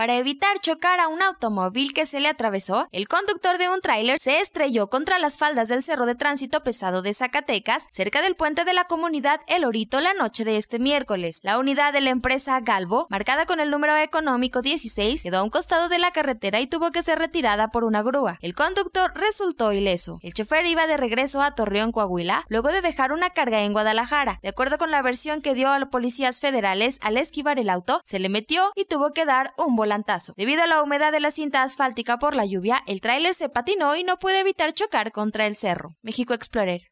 Para evitar chocar a un automóvil que se le atravesó, el conductor de un tráiler se estrelló contra las faldas del Cerro de Tránsito Pesado de Zacatecas, cerca del puente de la comunidad El Orito la noche de este miércoles. La unidad de la empresa Galvo, marcada con el número económico 16, quedó a un costado de la carretera y tuvo que ser retirada por una grúa. El conductor resultó ileso. El chofer iba de regreso a Torreón, Coahuila, luego de dejar una carga en Guadalajara. De acuerdo con la versión que dio a los policías federales, al esquivar el auto, se le metió y tuvo que dar un volante Debido a la humedad de la cinta asfáltica por la lluvia, el tráiler se patinó y no puede evitar chocar contra el cerro. México Explorer.